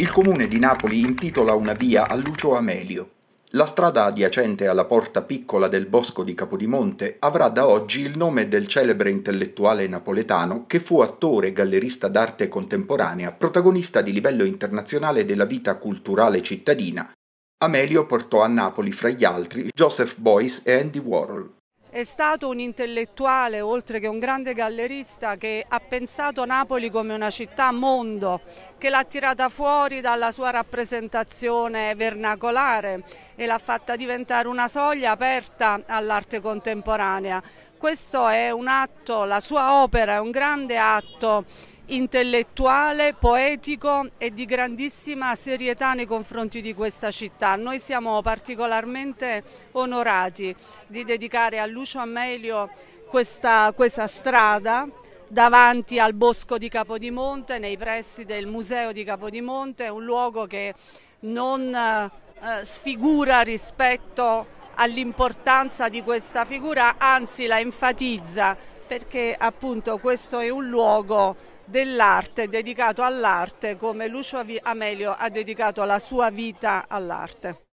il comune di Napoli intitola una via a Lucio Amelio. La strada adiacente alla porta piccola del bosco di Capodimonte avrà da oggi il nome del celebre intellettuale napoletano che fu attore e gallerista d'arte contemporanea, protagonista di livello internazionale della vita culturale cittadina. Amelio portò a Napoli, fra gli altri, Joseph Boyce e Andy Warhol. È stato un intellettuale, oltre che un grande gallerista, che ha pensato Napoli come una città mondo, che l'ha tirata fuori dalla sua rappresentazione vernacolare e l'ha fatta diventare una soglia aperta all'arte contemporanea. Questo è un atto, la sua opera è un grande atto intellettuale, poetico e di grandissima serietà nei confronti di questa città. Noi siamo particolarmente onorati di dedicare a Lucio Amelio questa, questa strada davanti al bosco di Capodimonte, nei pressi del museo di Capodimonte, un luogo che non eh, sfigura rispetto all'importanza di questa figura, anzi la enfatizza perché appunto questo è un luogo dell'arte, dedicato all'arte come Lucio Amelio ha dedicato la sua vita all'arte.